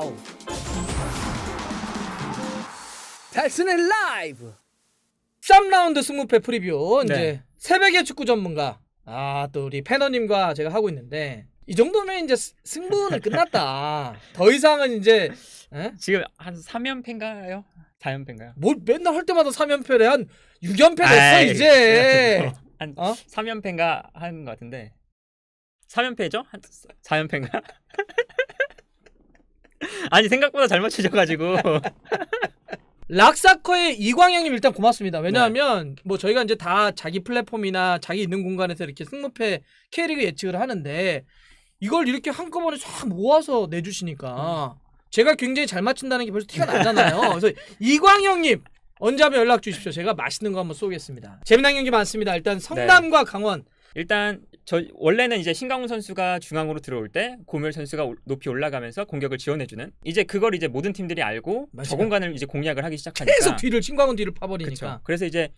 와우! 달슨의 라이브! 3라운드 승무패 프리뷰. 네. 이제 새벽의 축구 전문가. 아, 또 우리 패너님과 제가 하고 있는데 이 정도면 이제 승부는 끝났다. 더 이상은 이제 에? 예? 지금 한 3연패인가요? 4연패인가요? 뭘 뭐 맨날 할 때마다 3연패래. 한 6연패 됐어 아이, 이제. 한 어? 3연패인가 하는 것 같은데. 3연패죠? 한 4연패인가? 아니 생각보다 잘 맞추셔가지고 락사커의 이광영님 일단 고맙습니다. 네. 왜냐하면 네. 뭐 저희가 이제 다 자기 플랫폼이나 자기 있는 공간에서 이렇게 승무패 캐릭그 예측을 하는데 이걸 이렇게 한꺼번에 쫙 모아서 내주시니까 음. 제가 굉장히 잘 맞춘다는 게 벌써 티가 네. 나잖아요. 그래서 이광영님 언제 한번 연락 주십시오. 제가 맛있는 거 한번 쏘겠습니다. 재미난 경기 많습니다. 일단 성남과 네. 강원 일단 저 원래는 이제 신강훈 선수가 중앙으로 들어올 때 고멸 선수가 높이 올라가면서 공격을 지원해주는 이제 그걸 이제 모든 팀들이 알고 맞아. 저 공간을 이제 공략을 하기 시작하니까 계속 뒤를 신강훈 뒤를 파버리니까 그쵸. 그래서 이제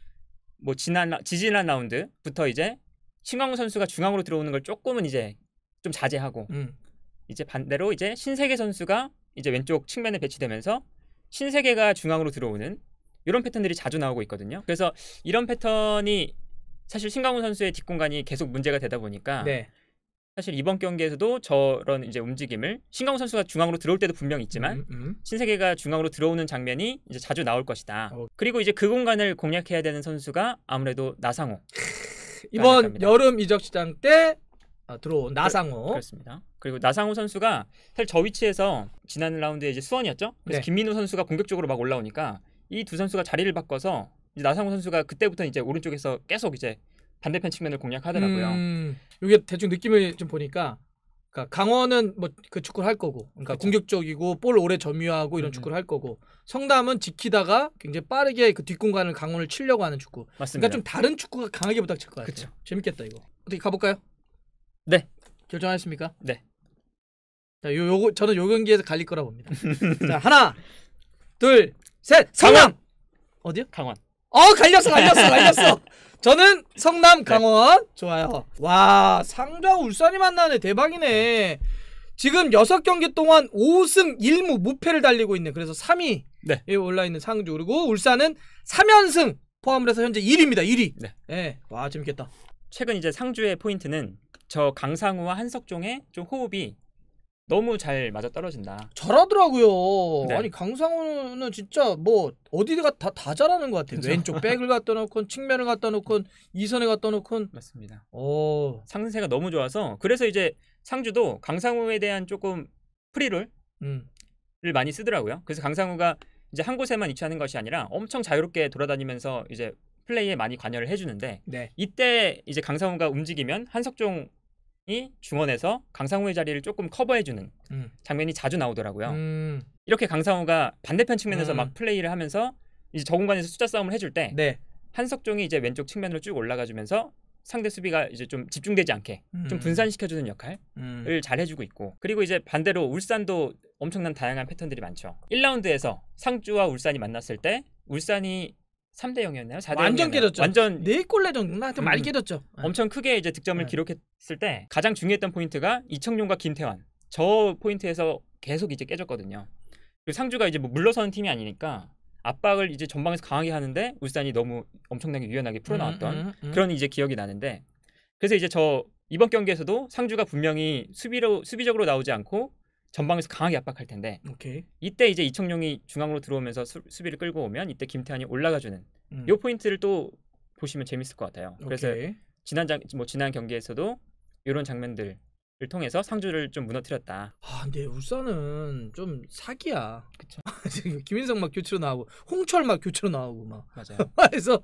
뭐 지난 지지난 라운드부터 이제 신강훈 선수가 중앙으로 들어오는 걸 조금은 이제 좀 자제하고 음. 이제 반대로 이제 신세계 선수가 이제 왼쪽 측면에 배치되면서 신세계가 중앙으로 들어오는 이런 패턴들이 자주 나오고 있거든요. 그래서 이런 패턴이 사실 신강훈 선수의 뒷공간이 계속 문제가 되다 보니까 네. 사실 이번 경기에서도 저런 이제 움직임을 신강훈 선수가 중앙으로 들어올 때도 분명 있지만 음, 음. 신세계가 중앙으로 들어오는 장면이 이제 자주 나올 것이다. 어. 그리고 이제 그 공간을 공략해야 되는 선수가 아무래도 나상호. 이번 여름 이적 시장 때 아, 들어온 그, 나상호. 그, 렇습니다 그리고 나상호 선수가 사실 저 위치에서 지난 라운드에 이제 수원이었죠. 그래서 네. 김민우 선수가 공격적으로 막 올라오니까 이 두 선수가 자리를 바꿔서 이제 나상호 선수가 그때부터 이제 오른쪽에서 계속 이제 반대편 측면을 공략하더라고요. 음, 이게 대충 느낌을 좀 보니까 그러니까 강원은 뭐 그 축구를 할 거고, 그러니까 그렇죠. 공격적이고 볼 오래 점유하고 이런 음. 축구를 할 거고, 성담은 지키다가 굉장히 빠르게 그 뒷공간을 강원을 치려고 하는 축구. 그러니까 맞습니다. 그러니까 좀 다른 축구가 강하게 부닥칠 것 같아요. 그쵸. 재밌겠다 이거. 어떻게 가볼까요? 네. 결정하셨습니까? 네. 자, 요 요거 저는 요 경기에서 갈릴 거라 봅니다. 자, 하나, 둘, 셋, 성남. 어디요? 강원. 어 갈렸어 갈렸어 갈렸어 저는 성남 네. 강원 좋아요 와상좌 울산이 만나네 대박이네 지금 6경기 동안 5승 1무 무패를 달리고 있는 그래서 3위 네. 올라있는 상주 그리고 울산은 3연승 포함을 해서 현재 1위입니다 1위 네. 네. 와 재밌겠다 최근 이제 상주의 포인트는 저 강상우와 한석종의 좀 호흡이 너무 잘 맞아 떨어진다. 잘하더라고요. 네. 아니 강상우는 진짜 뭐 어디가 다, 다 잘하는 것 같아요. 그쵸? 왼쪽 백을 갖다 놓고 측면을 갖다 놓고 이선에 갖다 놓고 맞습니다. 오. 어. 상승세가 너무 좋아서 그래서 이제 상주도 강상우에 대한 조금 프리롤을 음. 많이 쓰더라고요. 그래서 강상우가 이제 한 곳에만 위치하는 것이 아니라 엄청 자유롭게 돌아다니면서 이제 플레이에 많이 관여를 해주는데 네. 이때 이제 강상우가 움직이면 한석종 이 중원에서 강상우의 자리를 조금 커버해주는 음. 장면이 자주 나오더라고요. 음. 이렇게 강상우가 반대편 측면에서 음. 막 플레이를 하면서 이제 저공간에서 숫자 싸움을 해줄 때 네. 한석종이 이제 왼쪽 측면으로 쭉 올라가주면서 상대 수비가 이제 좀 집중되지 않게 좀 음. 분산시켜주는 역할을 음. 잘 해주고 있고 그리고 이제 반대로 울산도 엄청난 다양한 패턴들이 많죠. 1라운드에서 상주와 울산이 만났을 때 울산이 3대 0이었나요? 4대 0. 완전 0이었나요? 깨졌죠. 완전 네 골 내전 나한테 많이 깨졌죠. 네. 엄청 크게 이제 득점을 네. 기록했을 때 가장 중요했던 포인트가 이청용과 김태환. 저 포인트에서 계속 이제 깨졌거든요. 그리고 상주가 이제 뭐 물러서는 팀이 아니니까 압박을 이제 전방에서 강하게 하는데 울산이 너무 엄청나게 유연하게 풀어나왔던 음, 음, 음, 음. 그런 이제 기억이 나는데 그래서 이제 저 이번 경기에서도 상주가 분명히 수비로 수비적으로 나오지 않고 전방에서 강하게 압박할 텐데 오케이. 이때 이제 이청용이 중앙으로 들어오면서 수, 비를 끌고 오면 이때 김태환이 올라가주는 음. 요 포인트를 또 보시면 재밌을 것 같아요. 그래서 오케이. 지난 장, 뭐 지난 경기에서도 이런 장면들을 통해서 상주를 좀 무너뜨렸다. 아 근데 울산은 좀 사기야. 그렇죠. 김인성 막 교체로 나오고 홍철 막 교체로 나오고 막 맞아요. 그래서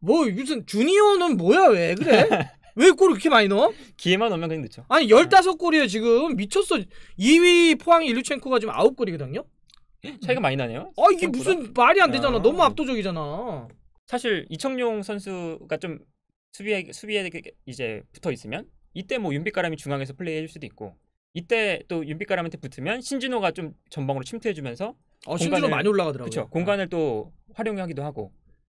뭐 무슨 주니어는 뭐야 왜 그래? 왜 골을 그렇게 많이 넣어? 기회만 오면 그냥 넣죠. 아니 15골이에요 지금 미쳤어. 2위 포항의 일류첸코가 지금 9골이거든요. 예? 차이가 많이 나네요. 아 이게 생각보다. 무슨 말이 안 되잖아. 아. 너무 압도적이잖아. 사실 이청용 선수가 좀 수비에 수비에 이제 붙어 있으면 이때 뭐 윤빛가람이 중앙에서 플레이해줄 수도 있고 이때 또 윤빛가람한테 붙으면 신진호가 좀 전방으로 침투해주면서 어, 공간을, 신진호 많이 올라가더라고요. 그렇죠. 공간을 또 활용하기도 하고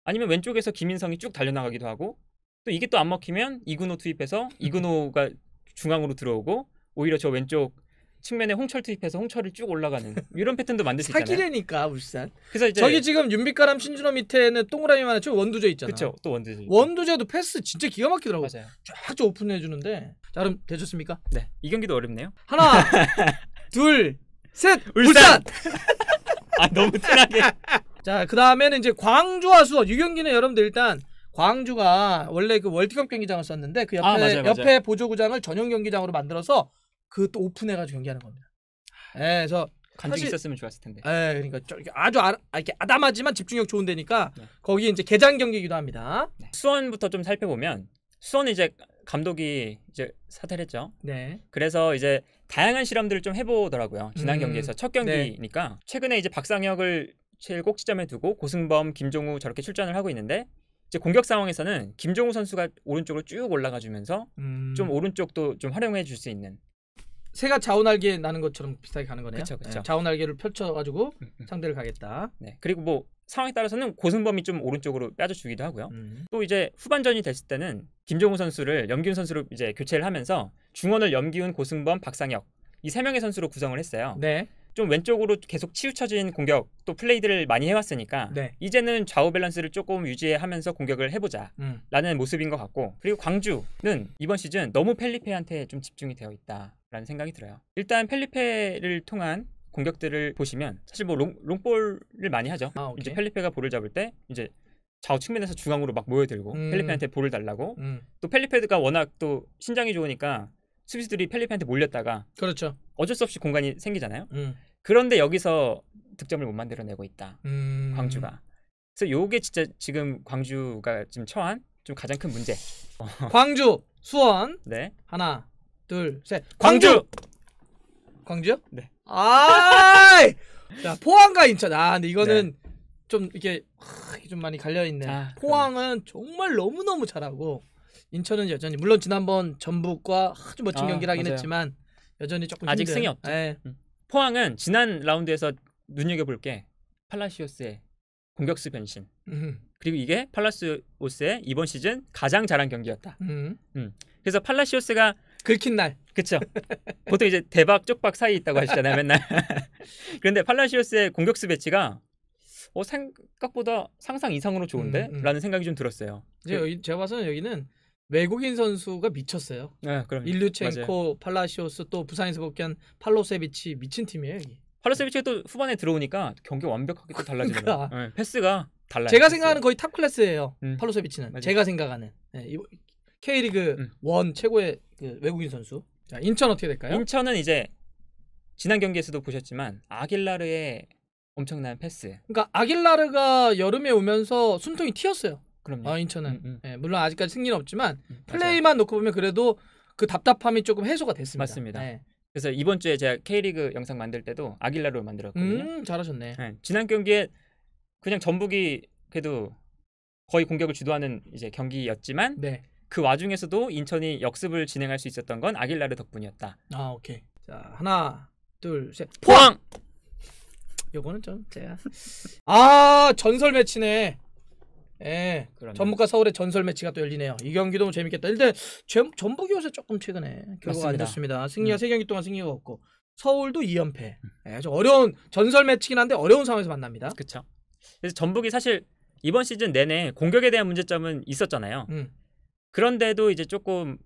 아니면 왼쪽에서 김인성이 쭉 달려나가기도 하고 또 이게 또 안 먹히면 이근호 투입해서 음. 이근호가 중앙으로 들어오고 오히려 저 왼쪽 측면에 홍철 투입해서 홍철이 쭉 올라가는 이런 패턴도 만들 수 있잖아요. 사기래니까 울산. 그래서 이제 저기 지금 윤빛가람 신준호 밑에는 동그라미만 했죠 원두재 있잖아. 그렇죠. 또 원두재. 원두재도 패스 진짜 기가 막히더라고. 맞아요. 쫙쫙 오픈해 주는데. 자 그럼 되셨습니까? 네. 이 경기도 어렵네요. 하나, 둘, 셋. 울산. 울산! 아 너무 티나게. 자그 다음에는 이제 광주와 수원 이 경기는 여러분들 일단 광주가 원래 그 월드컵 경기장을 썼는데 그 옆에 아, 맞아요, 옆에 맞아요. 보조구장을 전용 경기장으로 만들어서 그 또 오픈해가지고 경기하는 겁니다. 예, 네, 그래서 간증 있었으면 좋았을 텐데. 예, 그러니까 아주 아, 아, 이렇게 아담하지만 집중력 좋은 데니까 네. 거기 이제 개장 경기기도 합니다. 네. 수원부터 좀 살펴보면 수원 이제 감독이 이제 사퇴했죠. 를 네. 그래서 이제 다양한 실험들을 좀 해보더라고요. 지난 음. 경기에서 첫 네. 경기니까 네. 최근에 이제 박상혁을 제일 꼭지점에 두고 고승범, 김종우 저렇게 출전을 하고 있는데 이제 공격 상황에서는 김종우 선수가 오른쪽으로 쭉 올라가 주면서 음. 좀 오른쪽도 좀 활용해 줄 수 있는 새가 자우날개 나는 것처럼 비슷하게 가는 거네요. 그쵸, 그쵸. 네, 좌우날개를 펼쳐가지고 음, 음. 상대를 가겠다. 네. 그리고 뭐 상황에 따라서는 고승범이 좀 오른쪽으로 빠져주기도 하고요. 음. 또 이제 후반전이 됐을 때는 김종우 선수를 염기훈 선수로 이제 교체를 하면서 중원을 염기훈, 고승범, 박상혁 이 세 명의 선수로 구성을 했어요. 네. 좀 왼쪽으로 계속 치우쳐진 공격 또 플레이들을 많이 해왔으니까 네. 이제는 좌우 밸런스를 조금 유지하면서 공격을 해보자라는 음. 모습인 것 같고 그리고 광주는 이번 시즌 너무 펠리페한테 좀 집중이 되어 있다라는 생각이 들어요. 일단 펠리페를 통한 공격들을 보시면 사실 뭐 롱, 롱볼을 많이 하죠. 아, 이제 펠리페가 볼을 잡을 때 이제 좌우 측면에서 중앙으로 막 모여들고 음. 펠리페한테 볼을 달라고 음. 또 펠리페가 드 워낙 또 신장이 좋으니까 수비수들이 펠리페한테 몰렸다가 그렇죠. 어쩔 수 없이 공간이 생기잖아요. 음. 그런데 여기서 득점을 못 만들어내고 있다. 음. 광주가. 그래서 요게 진짜 지금 광주가 지금 처한 좀 가장 큰 문제. 어. 광주, 수원. 네. 하나, 둘, 셋. 광주. 광주요? 네. 아! 자, 포항과 인천. 아, 근데 이거는 네. 좀 이게 좀 많이 갈려 있네. 아, 포항은 그럼. 정말 너무 너무 잘하고 인천은 여전히 물론 지난번 전북과 아주 멋진 아, 경기를 하긴 맞아요. 했지만 여전히 조금 아직 힘든. 승이 없죠. 네. 포항은 지난 라운드에서 눈여겨 볼게 팔라시오스의 공격수 변신. 음. 그리고 이게 팔라시오스의 이번 시즌 가장 잘한 경기였다. 음. 음. 그래서 팔라시오스가 긁힌 날. 그렇죠. 보통 이제 대박 쪽박 사이 있다고 하시잖아요, 맨날. 그런데 팔라시오스의 공격수 배치가 어, 생각보다 상상 이상으로 좋은데? 음, 음. 라는 생각이 좀 들었어요. 이제 그, 제가 봐서는 여기는 외국인 선수가 미쳤어요. 네, 그럼 일류첸코, 팔라시오스 또 부산에서 복귀한 팔로세비치 미친 팀이에요. 여기. 팔로세비치가 또 후반에 들어오니까 경기 완벽하게 또 달라지는 그러니까. 네, 패스가 달라요. 제가 생각하는 거의 탑 클래스예요. 음. 팔로세비치는 맞아요. 제가 생각하는 네, K리그 음. 원 음. 최고의 그 외국인 선수. 자, 인천 어떻게 될까요? 인천은 이제 지난 경기에서도 보셨지만 아길라르의 엄청난 패스. 그러니까 아길라르가 여름에 오면서 숨통이 튀었어요. 그럼요. 어, 인천은 음, 음. 네, 물론 아직까지 승리는 없지만 음, 플레이만 놓고 보면 그래도 그 답답함이 조금 해소가 됐습니다. 맞습니다. 네. 그래서 이번 주에 제가 K리그 영상 만들 때도 아길라르를 만들었거든요. 음, 잘하셨네. 네, 지난 경기에 그냥 전북이 그래도 거의 공격을 주도하는 이제 경기였지만 네. 그 와중에서도 인천이 역습을 진행할 수 있었던 건 아길라르 덕분이었다. 아 오케이. 자 하나 둘 셋. 포항. 요거는 좀 제가 아 전설 매치네. 예. 전북과 서울의 전설 매치가 또 열리네요. 이 경기도 뭐 재밌겠다. 일단 전, 전북이 요새 조금 최근에 결과가 안 좋습니다. 승리가 음. 3경기 동안 승리가 없고 서울도 2연패. 음. 예, 좀 어려운 전설 매치긴 한데 어려운 상황에서 만납니다. 그렇죠. 그래서 전북이 사실 이번 시즌 내내 공격에 대한 문제점은 있었잖아요. 음. 그런데도 이제 조금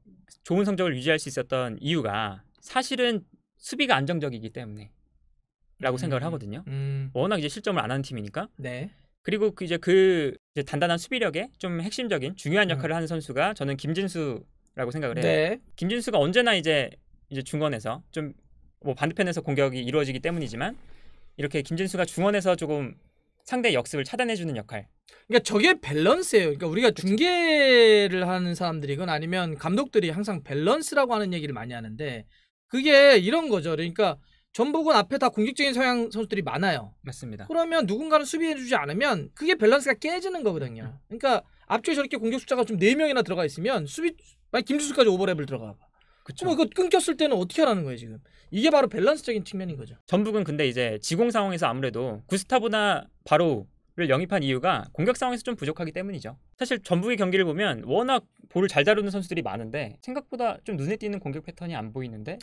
좋은 성적을 유지할 수 있었던 이유가 사실은 수비가 안정적이기 때문에라고 음. 생각을 하거든요. 음. 워낙 이제 실점을 안 하는 팀이니까. 네. 그리고 그 이제 그 이제 단단한 수비력에 좀 핵심적인 중요한 음. 역할을 하는 선수가 저는 김진수라고 생각을 해요. 네. 김진수가 언제나 이제 이제 중원에서 좀뭐 반대편에서 공격이 이루어지기 때문이지만 이렇게 김진수가 중원에서 조금 상대 역습을 차단해주는 역할. 그러니까 저게 밸런스예요. 그러니까 우리가 중계를 하는 사람들이건 아니면 감독들이 항상 밸런스라고 하는 얘기를 많이 하는데 그게 이런 거죠. 그러니까 전북은 앞에 다 공격적인 성향 선수들이 많아요. 맞습니다. 그러면 누군가는 수비해주지 않으면 그게 밸런스가 깨지는 거거든요. 음. 그러니까 앞쪽에 저렇게 공격 숫자가 좀 네명이나 들어가 있으면 수비 만약 김주수까지 오버랩을 들어가 봐. 그쵸. 그럼 그 끊겼을 때는 어떻게 하라는 거예요 지금? 이게 바로 밸런스적인 측면인 거죠. 전북은 근데 이제 지공 상황에서 아무래도 구스타보나 바로 를 영입한 이유가 공격 상황에서 좀 부족하기 때문이죠. 사실 전북의 경기를 보면 워낙 볼을 잘 다루는 선수들이 많은데 생각보다 좀 눈에 띄는 공격 패턴이 안 보이는데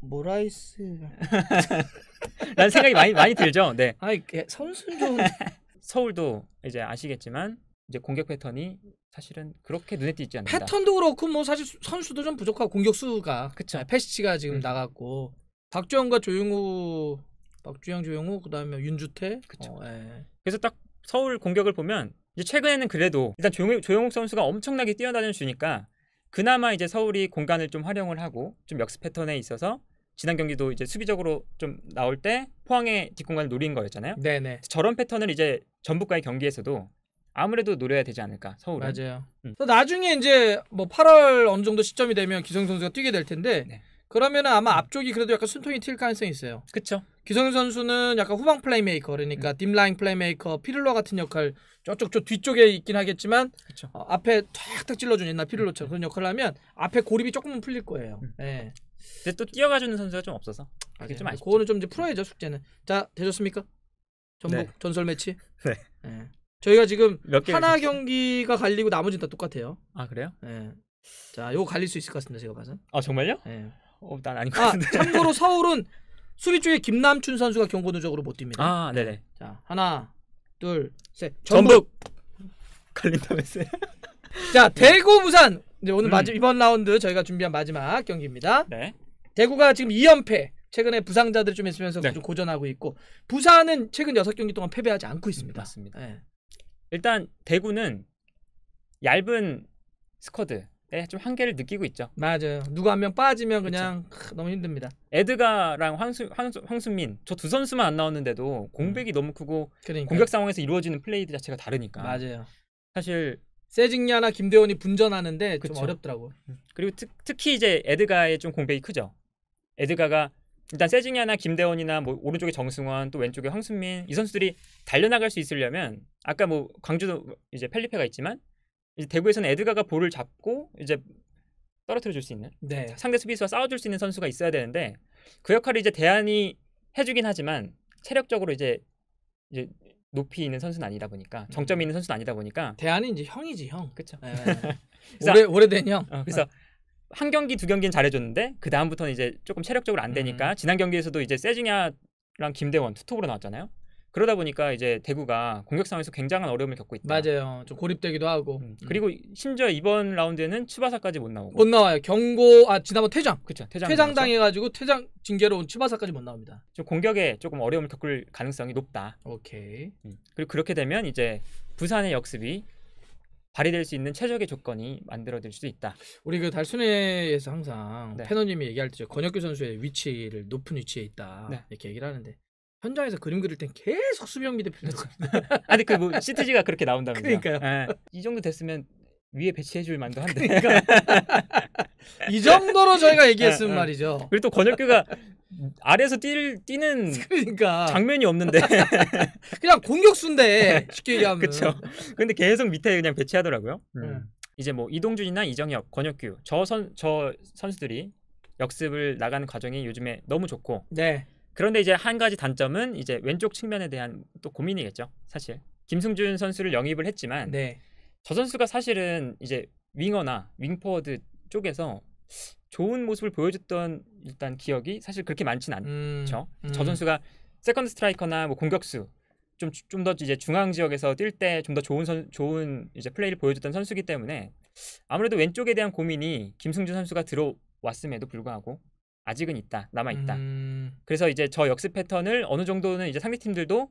모라이스 음, 뭐 라는 생각이 많이 많이 들죠. 네. 아니 선수 좀 서울도 이제 아시겠지만 이제 공격 패턴이 사실은 그렇게 눈에 띄지 않는다. 패턴도 그렇고 뭐 사실 선수도 좀 부족하고 공격수가 그쵸. 아, 패시치가 지금 음. 나갔고 박주영과 조용우, 박주영, 조용우 그다음에 윤주태. 그쵸. 어, 예. 그래서 딱 서울 공격을 보면 이제 최근에는 그래도 일단 조용, 조용욱 선수가 엄청나게 뛰어다녀 주니까 그나마 이제 서울이 공간을 좀 활용을 하고 좀 역습 패턴에 있어서 지난 경기도 이제 수비적으로 좀 나올 때 포항의 뒷공간을 노린 거였잖아요. 네네. 저런 패턴을 이제 전북과의 경기에서도 아무래도 노려야 되지 않을까 서울은 맞아요. 음. 서 나중에 이제 뭐 8월 어느 정도 시점이 되면 기성 선수가 뛰게 될 텐데 네. 그러면은 아마 음. 앞쪽이 그래도 약간 순통이 튈 가능성이 있어요. 그렇죠. 기성 선수는 약간 후방 플레이메이커 그러니까 음. 딥라인 플레이메이커 피를로 같은 역할 저쪽 저 뒤쪽에 있긴 하겠지만 어, 앞에 탁탁 찔러주는 옛날 피를로처럼 음. 그런 역할을 하면 앞에 고립이 조금은 풀릴 거예요. 음. 네. 근데 또 뛰어가주는 선수가 좀 없어서 그게 네. 좀 아쉽죠. 그거는 좀 이제 풀어야죠 숙제는. 자 되셨습니까? 전북 네. 전설 매치. 네. 네. 저희가 지금 하나 경기가 갈리고 나머지는 다 똑같아요. 아 그래요? 네. 자, 요거 갈릴 수 있을 것 같습니다. 제가 봐서. 아 정말요? 네. 어, 난 아닌 것 아, 같은데. 아, 참고로 서울은 수비 쪽에 김남춘 선수가 경고 누적으로 못 뜁니다. 아, 네네. 예. 자, 하나, 둘, 셋. 전북. 전북. 갈린다면서요? 자, 대구 부산. 이제 오늘 음. 마지, 이번 라운드 저희가 준비한 마지막 경기입니다. 네. 대구가 지금 2연패. 최근에 부상자들좀 있으면서 네. 고전하고 있고 부산은 최근 6경기 동안 패배하지 않고 있습니다. 맞습니다. 네. 일단 대구는 얇은 스쿼드 에좀 네, 한계를 느끼고 있죠. 맞아요. 누가한 명 빠지면 그냥 크, 너무 힘듭니다. 에드가랑 황수, 황수, 황수민 저 두 선수만 안 나왔는데도 공백이 음. 너무 크고 그러니까 공격 상황에서 이루어지는 플레이 자체가 다르니까. 맞아요. 사실 세징야나 김대원이 분전하는데 그쵸. 좀 어렵더라고. 음. 그리고 특, 특히 이제 에드가의 좀 공백이 크죠. 에드가가 일단 세징야나 김대원이나 뭐 오른쪽에 정승원 또 왼쪽에 황순민 이 선수들이 달려나갈 수 있으려면 아까 뭐 광주도 이제 펠리페가 있지만 이제 대구에서는 에드가가 볼을 잡고 이제 떨어뜨려 줄 수 있는 네. 상대 수비수와 싸워줄 수 있는 선수가 있어야 되는데 그 역할을 이제 대안이 해주긴 하지만 체력적으로 이제 이제 높이 있는 선수는 아니다 보니까 음. 정점이 있는 선수는 아니다 보니까 대안은 이제 형이지 형. 그렇죠. 네. 오래 오래된 형. 어, 그래서 네. 한 경기 두 경기는 잘해줬는데 그 다음부터는 이제 조금 체력적으로 안 되니까 음. 지난 경기에서도 이제 세징야랑 김대원 투톱으로 나왔잖아요. 그러다 보니까 이제 대구가 공격 상황에서 굉장한 어려움을 겪고 있다. 맞아요. 좀 고립되기도 하고. 음. 음. 그리고 심지어 이번 라운드에는 추바사까지못 나오고. 못 나와요. 경고 아 지난번 퇴장. 그렇죠. 퇴장, 퇴장 당해 가지고 퇴장 징계로 온추바사까지못 나옵니다. 좀 공격에 조금 어려움을 겪을 가능성이 높다. 오케이. 음. 그리고 그렇게 되면 이제 부산의 역습이 발휘될 수 있는 최적의 조건이 만들어질 수도 있다. 우리 그 달순회에서 항상 네. 패너님이 얘기할 때 권혁규 선수의 위치를 높은 위치에 있다 네. 이렇게 얘기를 하는데 현장에서 그림 그릴 땐 계속 수비형 미드필더죠. 아니 그뭐 시트지가 그렇게 나온다면서. 요 그러니까요. 네. 이 정도 됐으면 위에 배치해줄 만도 한데. 그러니까. 이 정도로 저희가 얘기했으면 네, 네. 말이죠. 그리고 또 권혁규가 아래에서 뛸, 뛰는 그러니까 장면이 없는데 그냥 공격수인데 네. 쉽게 얘기하면 그렇죠. 근데 계속 밑에 그냥 배치하더라고요. 음. 이제 뭐 이동준이나 이정혁, 권혁규 저선저 선수들이 역습을 나가는 과정이 요즘에 너무 좋고 네. 그런데 이제 한 가지 단점은 이제 왼쪽 측면에 대한 또 고민이겠죠. 사실 김승준 선수를 영입을 했지만 네. 저 선수가 사실은 이제 윙어나 윙포워드 쪽에서 좋은 모습을 보여줬던 일단 기억이 사실 그렇게 많지는 않죠. 음. 음. 저 선수가 세컨드 스트라이커나 뭐 공격수 좀 좀 더 이제 중앙 지역에서 뛸 때 좀 더 좋은 선, 좋은 이제 플레이를 보여줬던 선수기 때문에 아무래도 왼쪽에 대한 고민이 김승준 선수가 들어왔음에도 불구하고 아직은 있다 남아 있다. 음. 그래서 이제 저 역습 패턴을 어느 정도는 이제 상대 팀들도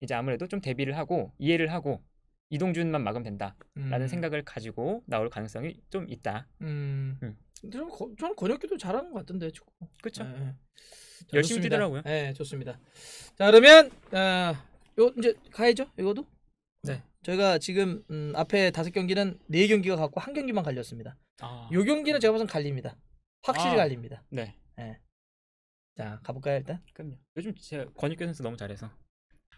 이제 아무래도 좀 대비를 하고 이해를 하고 이동준만 막으면 된다라는 음. 생각을 가지고 나올 가능성이 좀 있다. 음. 음. 저는, 거, 저는 권혁기도 잘하는 것 같은데 축 그렇죠. 네. 열심히 뛰더라고요. 네, 좋습니다. 자 그러면 어, 요 이제 가야죠. 이거도. 네. 네. 저희가 지금 음, 앞에 다섯 경기는 네 경기가 갖고한 경기만 갈렸습니다. 아. 요 경기는 제가 봐선 갈립니다. 확실히 아. 갈립니다. 네. 네. 자 가볼까요 일단? 그럼요. 요즘 제가 권혁기 선수 너무 잘해서.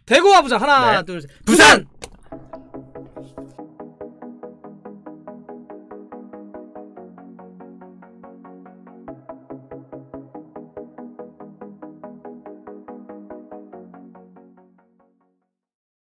대구 와보자 하나 네. 둘 셋. 부산!